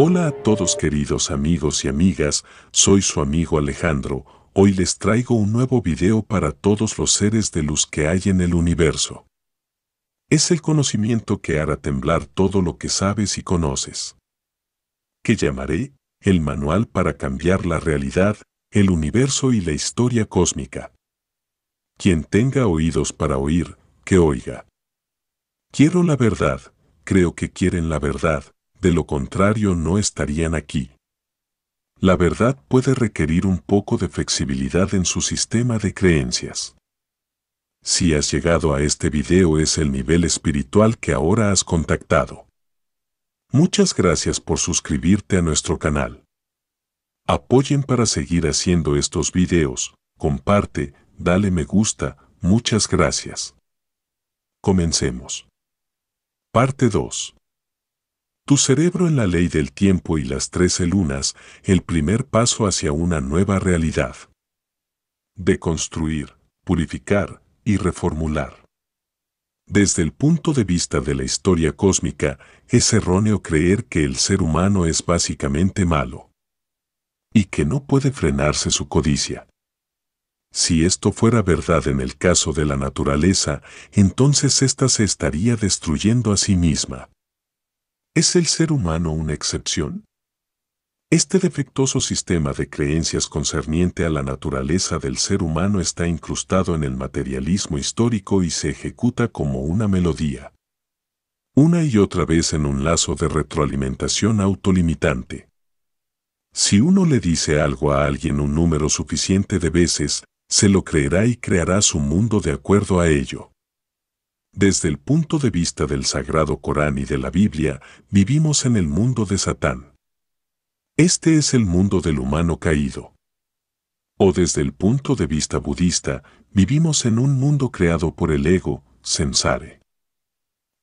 Hola a todos queridos amigos y amigas, soy su amigo Alejandro, hoy les traigo un nuevo video para todos los seres de luz que hay en el universo. Es el conocimiento que hará temblar todo lo que sabes y conoces. Que llamaré el manual para cambiar la realidad, el universo y la historia cósmica. Quien tenga oídos para oír, que oiga. Quiero la verdad, creo que quieren la verdad, de lo contrario no estarían aquí. La verdad puede requerir un poco de flexibilidad en su sistema de creencias. Si has llegado a este video es el nivel espiritual que ahora has contactado. Muchas gracias por suscribirte a nuestro canal. Apoyen para seguir haciendo estos videos, comparte, dale me gusta, muchas gracias. Comencemos. Parte 2. Tu cerebro en la ley del tiempo y las trece lunas, el primer paso hacia una nueva realidad. Deconstruir, purificar y reformular. Desde el punto de vista de la historia cósmica, es erróneo creer que el ser humano es básicamente malo y que no puede frenarse su codicia. Si esto fuera verdad en el caso de la naturaleza, entonces ésta se estaría destruyendo a sí misma. ¿Es el ser humano una excepción? Este defectuoso sistema de creencias concerniente a la naturaleza del ser humano está incrustado en el materialismo histórico y se ejecuta como una melodía, una y otra vez en un lazo de retroalimentación autolimitante. Si uno le dice algo a alguien un número suficiente de veces, se lo creerá y creará su mundo de acuerdo a ello. Desde el punto de vista del Sagrado Corán y de la Biblia, vivimos en el mundo de Satán. Este es el mundo del humano caído. O desde el punto de vista budista, vivimos en un mundo creado por el ego, Sensare.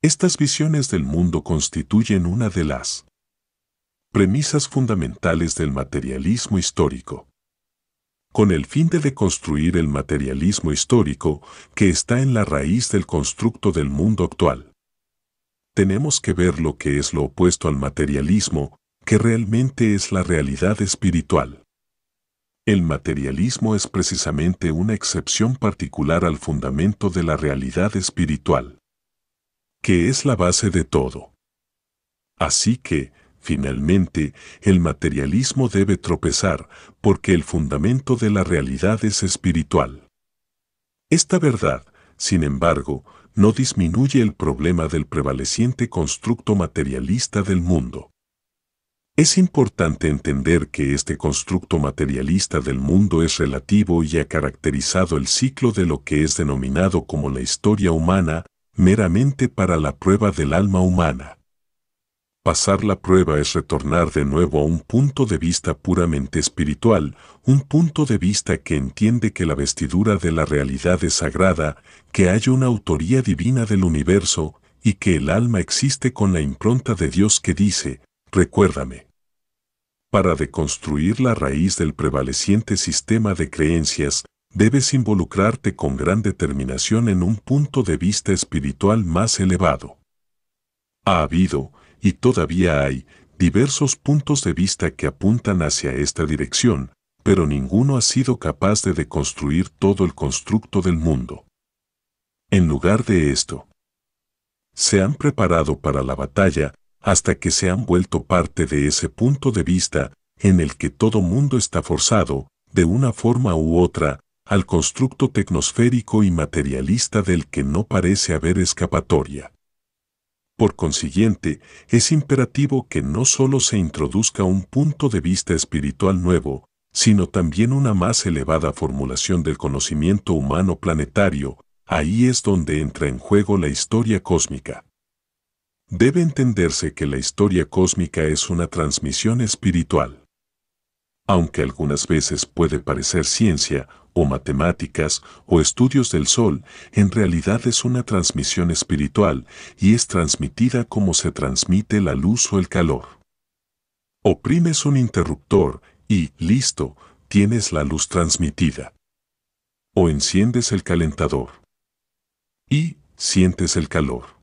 Estas visiones del mundo constituyen una de las premisas fundamentales del materialismo histórico con el fin de deconstruir el materialismo histórico que está en la raíz del constructo del mundo actual. Tenemos que ver lo que es lo opuesto al materialismo, que realmente es la realidad espiritual. El materialismo es precisamente una excepción particular al fundamento de la realidad espiritual, que es la base de todo. Así que, Finalmente, el materialismo debe tropezar porque el fundamento de la realidad es espiritual. Esta verdad, sin embargo, no disminuye el problema del prevaleciente constructo materialista del mundo. Es importante entender que este constructo materialista del mundo es relativo y ha caracterizado el ciclo de lo que es denominado como la historia humana, meramente para la prueba del alma humana. Pasar la prueba es retornar de nuevo a un punto de vista puramente espiritual, un punto de vista que entiende que la vestidura de la realidad es sagrada, que hay una autoría divina del universo y que el alma existe con la impronta de Dios que dice, recuérdame. Para deconstruir la raíz del prevaleciente sistema de creencias, debes involucrarte con gran determinación en un punto de vista espiritual más elevado. Ha habido, y todavía hay diversos puntos de vista que apuntan hacia esta dirección, pero ninguno ha sido capaz de deconstruir todo el constructo del mundo. En lugar de esto, se han preparado para la batalla hasta que se han vuelto parte de ese punto de vista en el que todo mundo está forzado, de una forma u otra, al constructo tecnosférico y materialista del que no parece haber escapatoria. Por consiguiente, es imperativo que no solo se introduzca un punto de vista espiritual nuevo, sino también una más elevada formulación del conocimiento humano planetario, ahí es donde entra en juego la historia cósmica. Debe entenderse que la historia cósmica es una transmisión espiritual aunque algunas veces puede parecer ciencia, o matemáticas, o estudios del sol, en realidad es una transmisión espiritual y es transmitida como se transmite la luz o el calor. Oprimes un interruptor y, listo, tienes la luz transmitida. O enciendes el calentador y sientes el calor.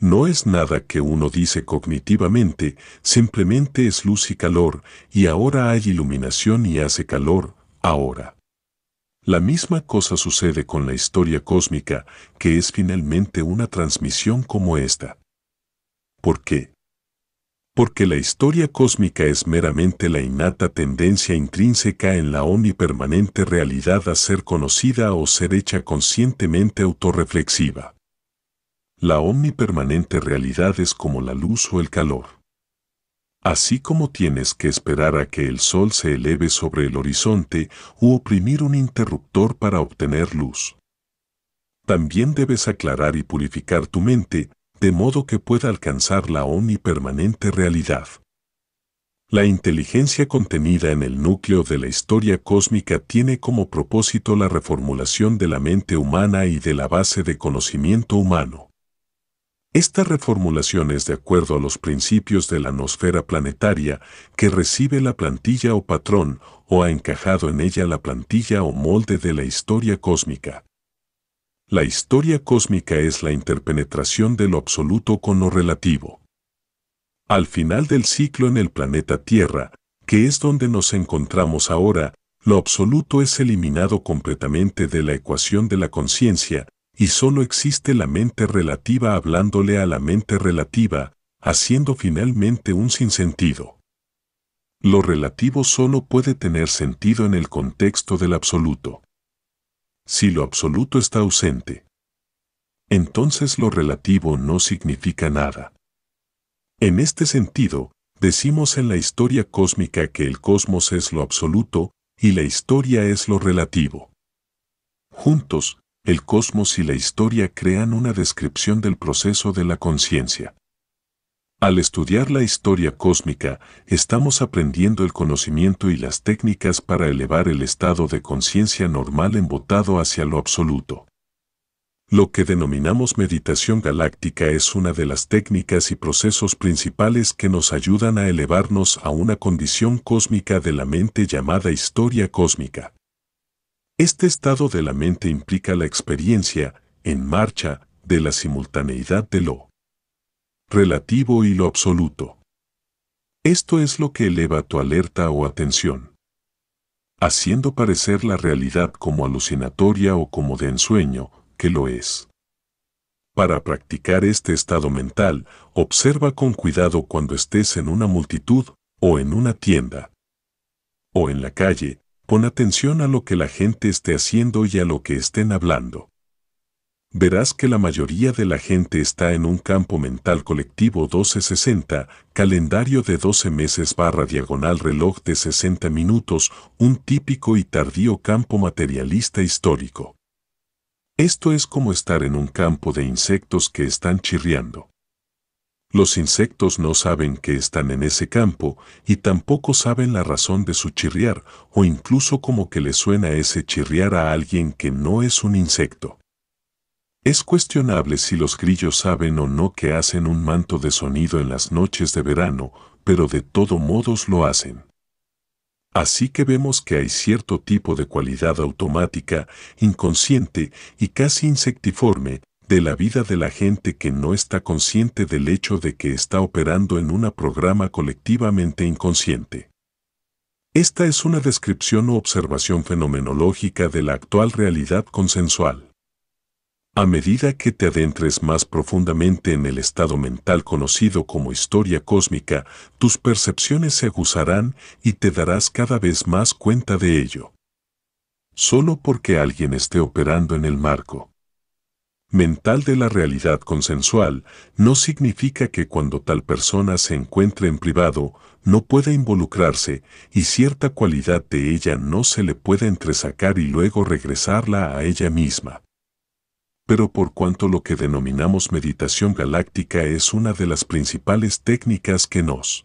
No es nada que uno dice cognitivamente, simplemente es luz y calor, y ahora hay iluminación y hace calor, ahora. La misma cosa sucede con la historia cósmica, que es finalmente una transmisión como esta. ¿Por qué? Porque la historia cósmica es meramente la innata tendencia intrínseca en la onipermanente realidad a ser conocida o ser hecha conscientemente autorreflexiva. La omnipermanente realidad es como la luz o el calor. Así como tienes que esperar a que el sol se eleve sobre el horizonte u oprimir un interruptor para obtener luz. También debes aclarar y purificar tu mente, de modo que pueda alcanzar la omnipermanente realidad. La inteligencia contenida en el núcleo de la historia cósmica tiene como propósito la reformulación de la mente humana y de la base de conocimiento humano. Esta reformulación es de acuerdo a los principios de la nosfera planetaria que recibe la plantilla o patrón o ha encajado en ella la plantilla o molde de la historia cósmica. La historia cósmica es la interpenetración de lo absoluto con lo relativo. Al final del ciclo en el planeta Tierra, que es donde nos encontramos ahora, lo absoluto es eliminado completamente de la ecuación de la conciencia y solo existe la mente relativa hablándole a la mente relativa, haciendo finalmente un sinsentido. Lo relativo solo puede tener sentido en el contexto del absoluto. Si lo absoluto está ausente, entonces lo relativo no significa nada. En este sentido, decimos en la historia cósmica que el cosmos es lo absoluto y la historia es lo relativo. Juntos, el cosmos y la historia crean una descripción del proceso de la conciencia. Al estudiar la historia cósmica, estamos aprendiendo el conocimiento y las técnicas para elevar el estado de conciencia normal embotado hacia lo absoluto. Lo que denominamos meditación galáctica es una de las técnicas y procesos principales que nos ayudan a elevarnos a una condición cósmica de la mente llamada historia cósmica. Este estado de la mente implica la experiencia, en marcha, de la simultaneidad de lo relativo y lo absoluto. Esto es lo que eleva tu alerta o atención, haciendo parecer la realidad como alucinatoria o como de ensueño, que lo es. Para practicar este estado mental, observa con cuidado cuando estés en una multitud, o en una tienda, o en la calle, Pon atención a lo que la gente esté haciendo y a lo que estén hablando. Verás que la mayoría de la gente está en un campo mental colectivo 1260, calendario de 12 meses barra diagonal reloj de 60 minutos, un típico y tardío campo materialista histórico. Esto es como estar en un campo de insectos que están chirriando. Los insectos no saben que están en ese campo y tampoco saben la razón de su chirriar o incluso como que le suena ese chirriar a alguien que no es un insecto. Es cuestionable si los grillos saben o no que hacen un manto de sonido en las noches de verano, pero de todo modos lo hacen. Así que vemos que hay cierto tipo de cualidad automática, inconsciente y casi insectiforme de la vida de la gente que no está consciente del hecho de que está operando en una programa colectivamente inconsciente. Esta es una descripción o observación fenomenológica de la actual realidad consensual. A medida que te adentres más profundamente en el estado mental conocido como historia cósmica, tus percepciones se aguzarán y te darás cada vez más cuenta de ello. Solo porque alguien esté operando en el marco mental de la realidad consensual no significa que cuando tal persona se encuentre en privado no pueda involucrarse y cierta cualidad de ella no se le pueda entresacar y luego regresarla a ella misma. Pero por cuanto lo que denominamos meditación galáctica es una de las principales técnicas que nos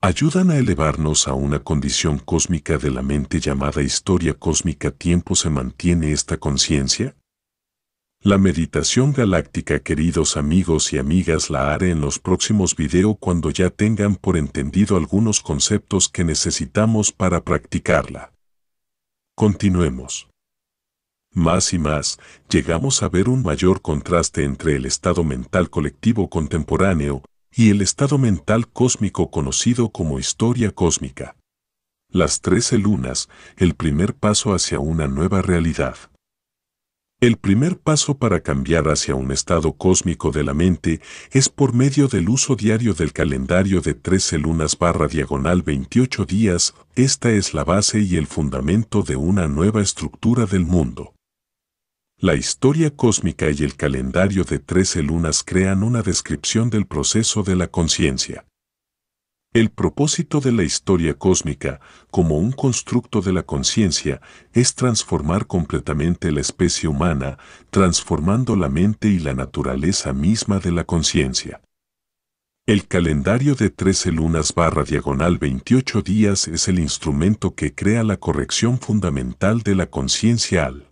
ayudan a elevarnos a una condición cósmica de la mente llamada historia cósmica tiempo se mantiene esta conciencia? La meditación galáctica queridos amigos y amigas la haré en los próximos videos cuando ya tengan por entendido algunos conceptos que necesitamos para practicarla. Continuemos. Más y más, llegamos a ver un mayor contraste entre el estado mental colectivo contemporáneo y el estado mental cósmico conocido como historia cósmica. Las trece lunas, el primer paso hacia una nueva realidad. El primer paso para cambiar hacia un estado cósmico de la mente es por medio del uso diario del calendario de 13 lunas barra diagonal 28 días. Esta es la base y el fundamento de una nueva estructura del mundo. La historia cósmica y el calendario de 13 lunas crean una descripción del proceso de la conciencia. El propósito de la historia cósmica, como un constructo de la conciencia, es transformar completamente la especie humana, transformando la mente y la naturaleza misma de la conciencia. El calendario de 13 lunas barra diagonal 28 días es el instrumento que crea la corrección fundamental de la conciencia al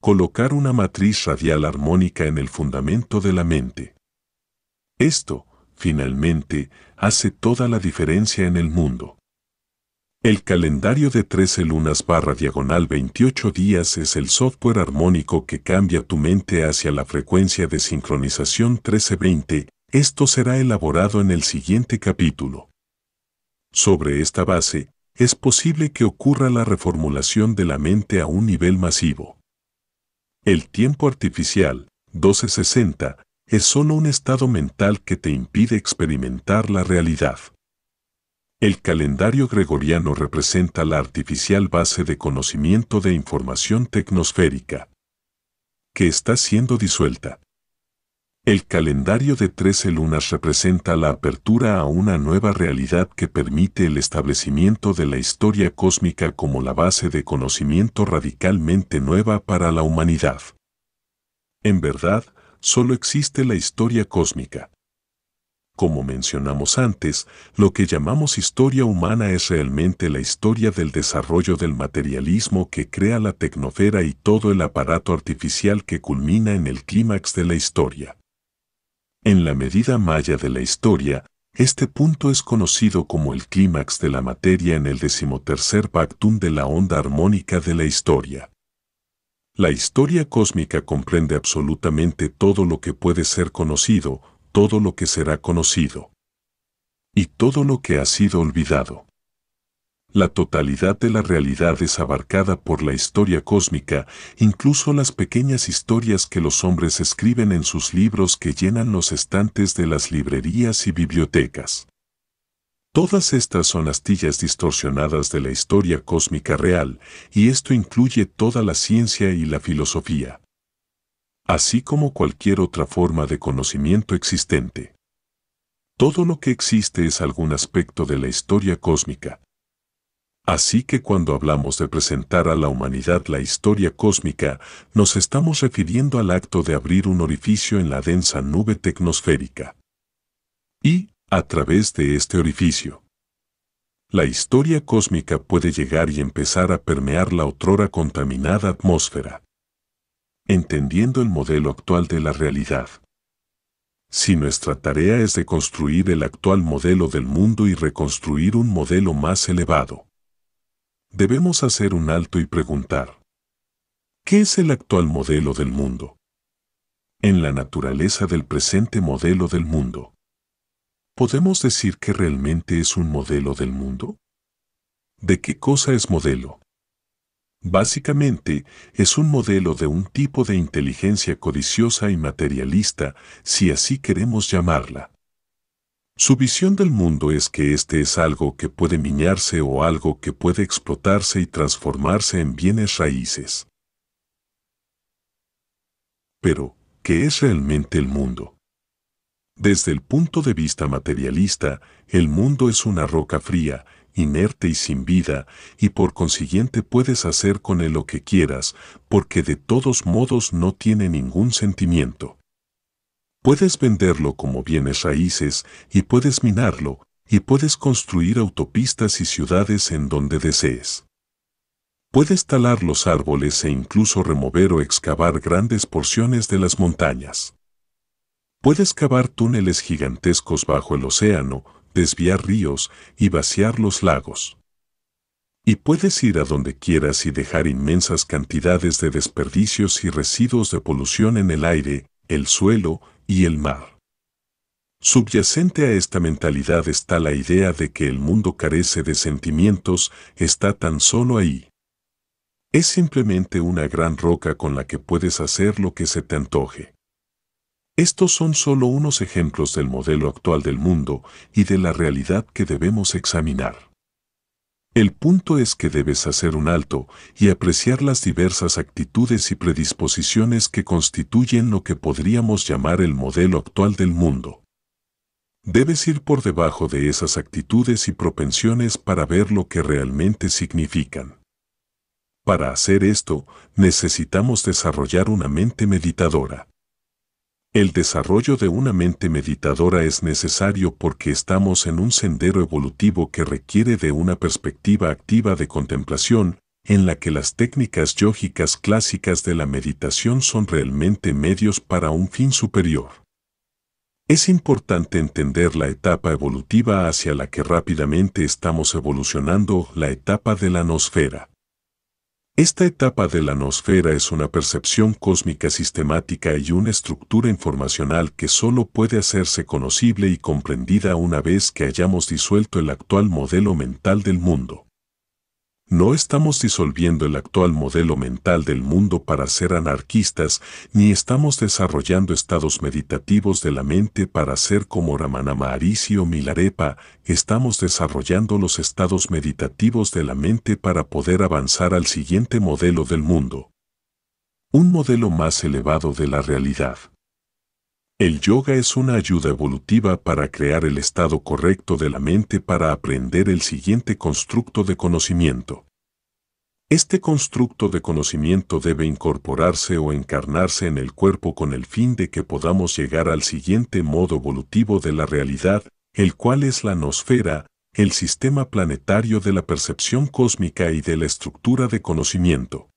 colocar una matriz radial armónica en el fundamento de la mente. Esto, finalmente, hace toda la diferencia en el mundo. El calendario de 13 lunas barra diagonal 28 días es el software armónico que cambia tu mente hacia la frecuencia de sincronización 1320. Esto será elaborado en el siguiente capítulo. Sobre esta base, es posible que ocurra la reformulación de la mente a un nivel masivo. El tiempo artificial, 1260, es solo un estado mental que te impide experimentar la realidad. El calendario gregoriano representa la artificial base de conocimiento de información tecnosférica, que está siendo disuelta. El calendario de 13 lunas representa la apertura a una nueva realidad que permite el establecimiento de la historia cósmica como la base de conocimiento radicalmente nueva para la humanidad. En verdad, solo existe la historia cósmica. Como mencionamos antes, lo que llamamos historia humana es realmente la historia del desarrollo del materialismo que crea la tecnofera y todo el aparato artificial que culmina en el clímax de la historia. En la medida maya de la historia, este punto es conocido como el clímax de la materia en el decimotercer pactum de la onda armónica de la historia. La historia cósmica comprende absolutamente todo lo que puede ser conocido, todo lo que será conocido y todo lo que ha sido olvidado. La totalidad de la realidad es abarcada por la historia cósmica, incluso las pequeñas historias que los hombres escriben en sus libros que llenan los estantes de las librerías y bibliotecas. Todas estas son astillas distorsionadas de la historia cósmica real, y esto incluye toda la ciencia y la filosofía, así como cualquier otra forma de conocimiento existente. Todo lo que existe es algún aspecto de la historia cósmica. Así que cuando hablamos de presentar a la humanidad la historia cósmica, nos estamos refiriendo al acto de abrir un orificio en la densa nube tecnosférica. Y, a través de este orificio. La historia cósmica puede llegar y empezar a permear la otrora contaminada atmósfera, entendiendo el modelo actual de la realidad. Si nuestra tarea es de construir el actual modelo del mundo y reconstruir un modelo más elevado, debemos hacer un alto y preguntar, ¿qué es el actual modelo del mundo? En la naturaleza del presente modelo del mundo ¿Podemos decir que realmente es un modelo del mundo? ¿De qué cosa es modelo? Básicamente, es un modelo de un tipo de inteligencia codiciosa y materialista, si así queremos llamarla. Su visión del mundo es que este es algo que puede miñarse o algo que puede explotarse y transformarse en bienes raíces. Pero, ¿qué es realmente el mundo? Desde el punto de vista materialista, el mundo es una roca fría, inerte y sin vida, y por consiguiente puedes hacer con él lo que quieras, porque de todos modos no tiene ningún sentimiento. Puedes venderlo como bienes raíces, y puedes minarlo, y puedes construir autopistas y ciudades en donde desees. Puedes talar los árboles e incluso remover o excavar grandes porciones de las montañas. Puedes cavar túneles gigantescos bajo el océano, desviar ríos y vaciar los lagos. Y puedes ir a donde quieras y dejar inmensas cantidades de desperdicios y residuos de polución en el aire, el suelo y el mar. Subyacente a esta mentalidad está la idea de que el mundo carece de sentimientos, está tan solo ahí. Es simplemente una gran roca con la que puedes hacer lo que se te antoje. Estos son solo unos ejemplos del modelo actual del mundo y de la realidad que debemos examinar. El punto es que debes hacer un alto y apreciar las diversas actitudes y predisposiciones que constituyen lo que podríamos llamar el modelo actual del mundo. Debes ir por debajo de esas actitudes y propensiones para ver lo que realmente significan. Para hacer esto, necesitamos desarrollar una mente meditadora. El desarrollo de una mente meditadora es necesario porque estamos en un sendero evolutivo que requiere de una perspectiva activa de contemplación, en la que las técnicas yógicas clásicas de la meditación son realmente medios para un fin superior. Es importante entender la etapa evolutiva hacia la que rápidamente estamos evolucionando, la etapa de la nosfera. Esta etapa de la nosfera es una percepción cósmica sistemática y una estructura informacional que solo puede hacerse conocible y comprendida una vez que hayamos disuelto el actual modelo mental del mundo. No estamos disolviendo el actual modelo mental del mundo para ser anarquistas, ni estamos desarrollando estados meditativos de la mente para ser como Ramana Maharishi o Milarepa, estamos desarrollando los estados meditativos de la mente para poder avanzar al siguiente modelo del mundo. Un modelo más elevado de la realidad. El yoga es una ayuda evolutiva para crear el estado correcto de la mente para aprender el siguiente constructo de conocimiento. Este constructo de conocimiento debe incorporarse o encarnarse en el cuerpo con el fin de que podamos llegar al siguiente modo evolutivo de la realidad, el cual es la nosfera, el sistema planetario de la percepción cósmica y de la estructura de conocimiento.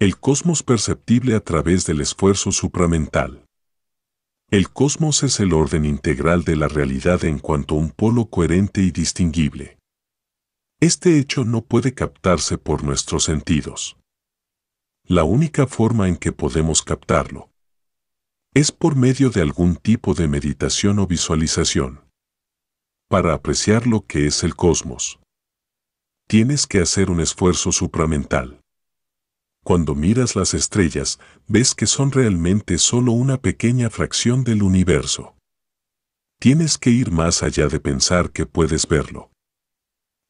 El cosmos perceptible a través del esfuerzo supramental. El cosmos es el orden integral de la realidad en cuanto a un polo coherente y distinguible. Este hecho no puede captarse por nuestros sentidos. La única forma en que podemos captarlo es por medio de algún tipo de meditación o visualización. Para apreciar lo que es el cosmos, tienes que hacer un esfuerzo supramental. Cuando miras las estrellas, ves que son realmente solo una pequeña fracción del universo. Tienes que ir más allá de pensar que puedes verlo.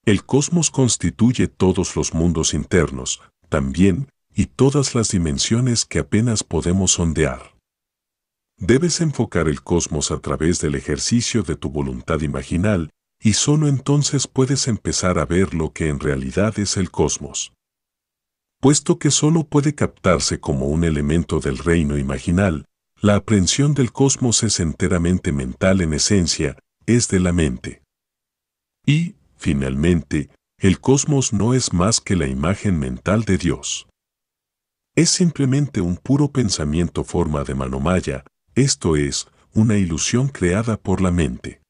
El cosmos constituye todos los mundos internos, también, y todas las dimensiones que apenas podemos sondear. Debes enfocar el cosmos a través del ejercicio de tu voluntad imaginal, y solo entonces puedes empezar a ver lo que en realidad es el cosmos puesto que solo puede captarse como un elemento del reino imaginal, la aprehensión del cosmos es enteramente mental en esencia, es de la mente. Y, finalmente, el cosmos no es más que la imagen mental de Dios. Es simplemente un puro pensamiento forma de manomaya, esto es, una ilusión creada por la mente.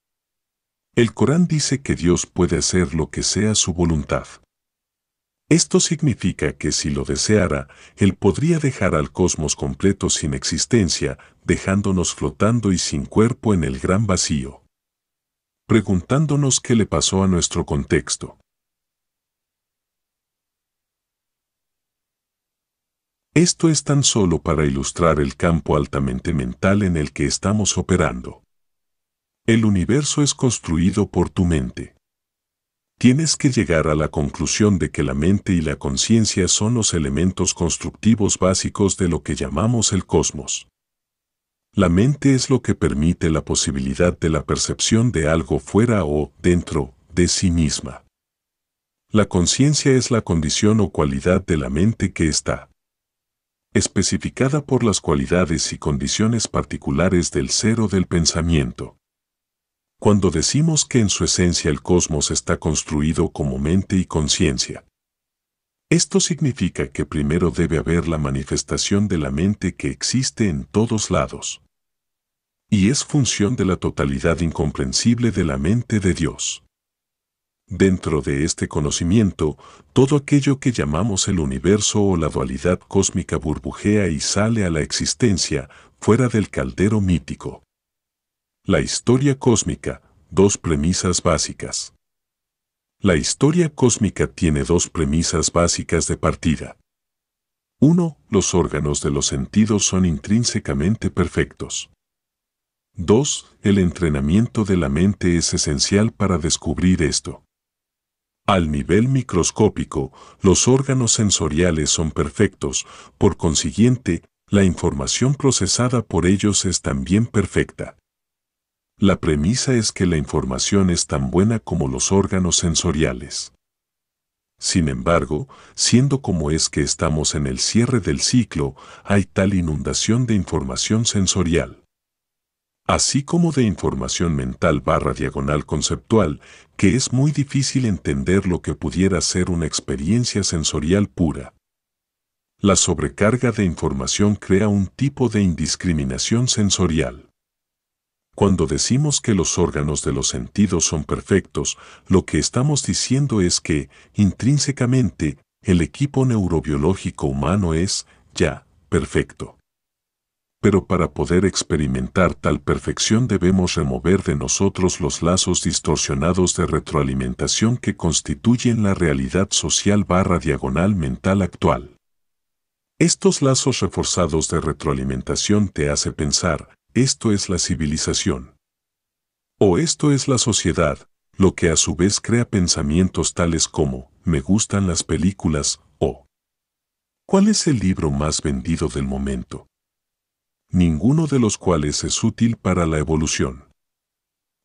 El Corán dice que Dios puede hacer lo que sea su voluntad. Esto significa que si lo deseara, él podría dejar al cosmos completo sin existencia, dejándonos flotando y sin cuerpo en el gran vacío. Preguntándonos qué le pasó a nuestro contexto. Esto es tan solo para ilustrar el campo altamente mental en el que estamos operando. El universo es construido por tu mente tienes que llegar a la conclusión de que la mente y la conciencia son los elementos constructivos básicos de lo que llamamos el cosmos. La mente es lo que permite la posibilidad de la percepción de algo fuera o dentro de sí misma. La conciencia es la condición o cualidad de la mente que está especificada por las cualidades y condiciones particulares del ser o del pensamiento cuando decimos que en su esencia el cosmos está construido como mente y conciencia. Esto significa que primero debe haber la manifestación de la mente que existe en todos lados. Y es función de la totalidad incomprensible de la mente de Dios. Dentro de este conocimiento, todo aquello que llamamos el universo o la dualidad cósmica burbujea y sale a la existencia fuera del caldero mítico. La historia cósmica, dos premisas básicas. La historia cósmica tiene dos premisas básicas de partida. 1. Los órganos de los sentidos son intrínsecamente perfectos. 2. El entrenamiento de la mente es esencial para descubrir esto. Al nivel microscópico, los órganos sensoriales son perfectos, por consiguiente, la información procesada por ellos es también perfecta. La premisa es que la información es tan buena como los órganos sensoriales. Sin embargo, siendo como es que estamos en el cierre del ciclo, hay tal inundación de información sensorial, así como de información mental barra diagonal conceptual, que es muy difícil entender lo que pudiera ser una experiencia sensorial pura. La sobrecarga de información crea un tipo de indiscriminación sensorial. Cuando decimos que los órganos de los sentidos son perfectos, lo que estamos diciendo es que, intrínsecamente, el equipo neurobiológico humano es, ya, perfecto. Pero para poder experimentar tal perfección debemos remover de nosotros los lazos distorsionados de retroalimentación que constituyen la realidad social barra diagonal mental actual. Estos lazos reforzados de retroalimentación te hace pensar, esto es la civilización. O esto es la sociedad, lo que a su vez crea pensamientos tales como, me gustan las películas, o ¿cuál es el libro más vendido del momento? Ninguno de los cuales es útil para la evolución.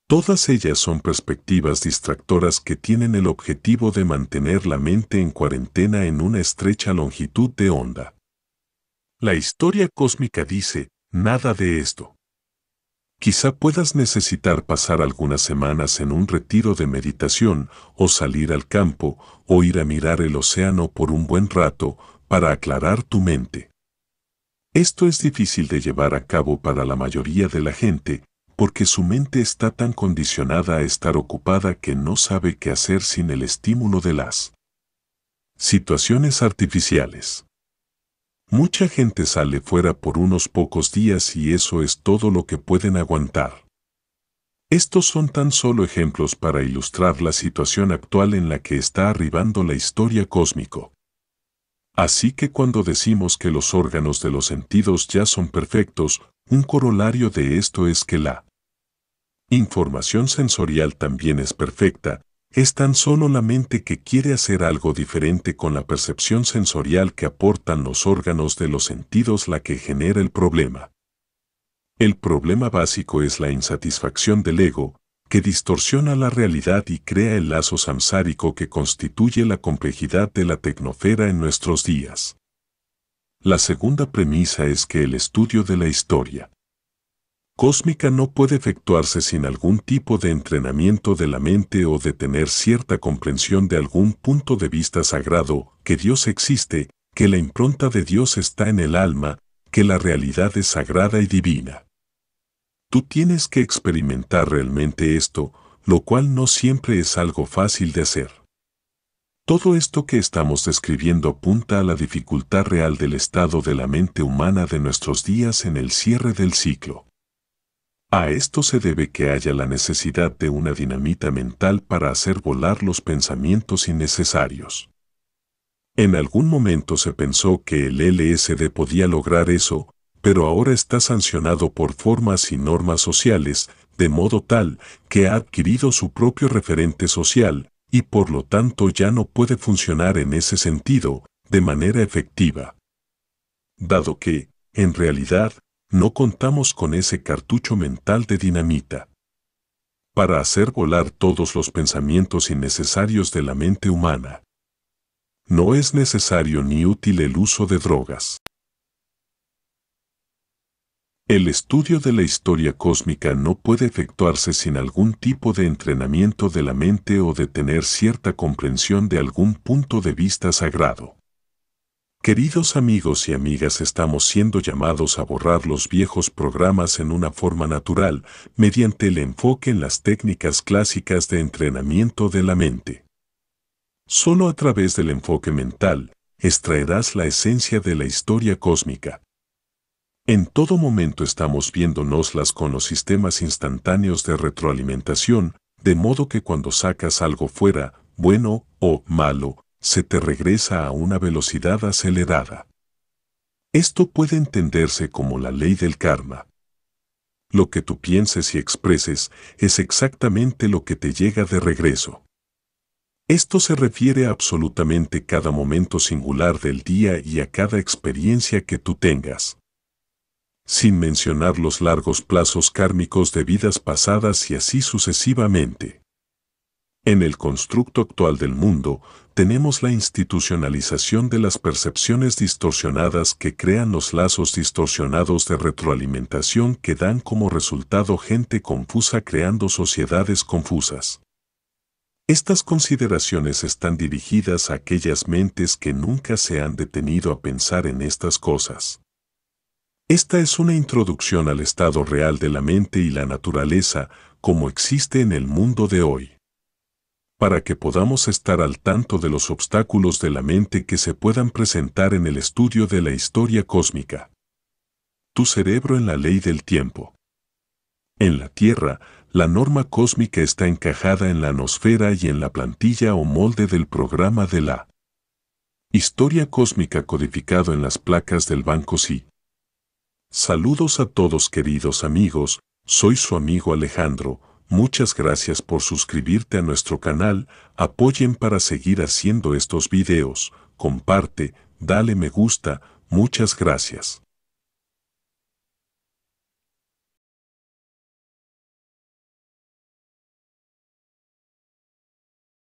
Todas ellas son perspectivas distractoras que tienen el objetivo de mantener la mente en cuarentena en una estrecha longitud de onda. La historia cósmica dice, nada de esto. Quizá puedas necesitar pasar algunas semanas en un retiro de meditación, o salir al campo, o ir a mirar el océano por un buen rato, para aclarar tu mente. Esto es difícil de llevar a cabo para la mayoría de la gente, porque su mente está tan condicionada a estar ocupada que no sabe qué hacer sin el estímulo de las situaciones artificiales. Mucha gente sale fuera por unos pocos días y eso es todo lo que pueden aguantar. Estos son tan solo ejemplos para ilustrar la situación actual en la que está arribando la historia cósmico. Así que cuando decimos que los órganos de los sentidos ya son perfectos, un corolario de esto es que la información sensorial también es perfecta, es tan solo la mente que quiere hacer algo diferente con la percepción sensorial que aportan los órganos de los sentidos la que genera el problema. El problema básico es la insatisfacción del ego, que distorsiona la realidad y crea el lazo samsárico que constituye la complejidad de la tecnofera en nuestros días. La segunda premisa es que el estudio de la historia cósmica no puede efectuarse sin algún tipo de entrenamiento de la mente o de tener cierta comprensión de algún punto de vista sagrado, que Dios existe, que la impronta de Dios está en el alma, que la realidad es sagrada y divina. Tú tienes que experimentar realmente esto, lo cual no siempre es algo fácil de hacer. Todo esto que estamos describiendo apunta a la dificultad real del estado de la mente humana de nuestros días en el cierre del ciclo. A esto se debe que haya la necesidad de una dinamita mental para hacer volar los pensamientos innecesarios. En algún momento se pensó que el LSD podía lograr eso, pero ahora está sancionado por formas y normas sociales, de modo tal que ha adquirido su propio referente social, y por lo tanto ya no puede funcionar en ese sentido, de manera efectiva. Dado que, en realidad, no contamos con ese cartucho mental de dinamita. Para hacer volar todos los pensamientos innecesarios de la mente humana. No es necesario ni útil el uso de drogas. El estudio de la historia cósmica no puede efectuarse sin algún tipo de entrenamiento de la mente o de tener cierta comprensión de algún punto de vista sagrado. Queridos amigos y amigas, estamos siendo llamados a borrar los viejos programas en una forma natural mediante el enfoque en las técnicas clásicas de entrenamiento de la mente. Solo a través del enfoque mental extraerás la esencia de la historia cósmica. En todo momento estamos viéndonoslas con los sistemas instantáneos de retroalimentación, de modo que cuando sacas algo fuera, bueno o malo, se te regresa a una velocidad acelerada. Esto puede entenderse como la ley del karma. Lo que tú pienses y expreses es exactamente lo que te llega de regreso. Esto se refiere a absolutamente cada momento singular del día y a cada experiencia que tú tengas. Sin mencionar los largos plazos kármicos de vidas pasadas y así sucesivamente. En el constructo actual del mundo, tenemos la institucionalización de las percepciones distorsionadas que crean los lazos distorsionados de retroalimentación que dan como resultado gente confusa creando sociedades confusas. Estas consideraciones están dirigidas a aquellas mentes que nunca se han detenido a pensar en estas cosas. Esta es una introducción al estado real de la mente y la naturaleza como existe en el mundo de hoy para que podamos estar al tanto de los obstáculos de la mente que se puedan presentar en el estudio de la historia cósmica. Tu cerebro en la ley del tiempo. En la Tierra, la norma cósmica está encajada en la nosfera y en la plantilla o molde del programa de la Historia Cósmica codificado en las placas del Banco Sí. Saludos a todos queridos amigos, soy su amigo Alejandro, Muchas gracias por suscribirte a nuestro canal, apoyen para seguir haciendo estos videos, comparte, dale me gusta, muchas gracias.